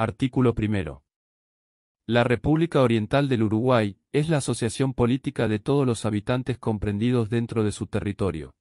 Artículo primero. La República Oriental del Uruguay es la asociación política de todos los habitantes comprendidos dentro de su territorio.